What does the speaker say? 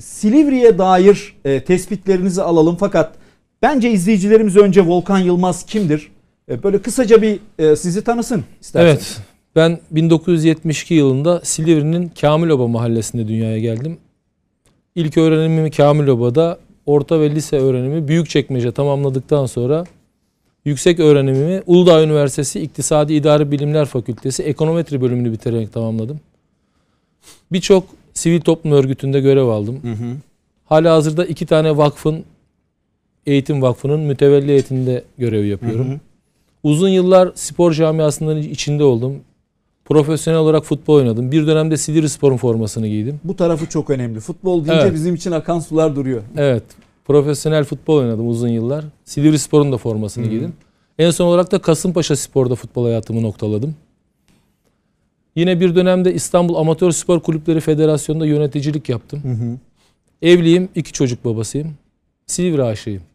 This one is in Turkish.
Silivri'ye dair e, tespitlerinizi alalım fakat bence izleyicilerimiz önce Volkan Yılmaz kimdir? E, böyle kısaca bir e, sizi tanısın isterseniz. Evet. Ben 1972 yılında Silivri'nin Kamiloba mahallesinde dünyaya geldim. İlk öğrenimimi Kamiloba'da, orta ve lise öğrenimi Büyükçekmece tamamladıktan sonra yüksek öğrenimimi Uludağ Üniversitesi İktisadi İdari Bilimler Fakültesi Ekonometri bölümünü bitirerek tamamladım. Birçok sivil toplum örgütünde görev aldım. Hı hı. Hala hazırda iki tane vakfın, eğitim vakfının mütevelli heyetinde görev yapıyorum. Hı hı. Uzun yıllar spor camiasının içinde oldum. Profesyonel olarak futbol oynadım. Bir dönemde Sivri Spor'un formasını giydim. Bu tarafı çok önemli. Futbol deyince evet. bizim için akan sular duruyor. Evet. Profesyonel futbol oynadım uzun yıllar. Sivri Spor'un da formasını Hı-hı. giydim. En son olarak da Kasımpaşa Spor'da futbol hayatımı noktaladım. Yine bir dönemde İstanbul Amatör Spor Kulüpleri Federasyonu'nda yöneticilik yaptım. Hı hı. Evliyim, iki çocuk babasıyım. Silivri aşığıyım.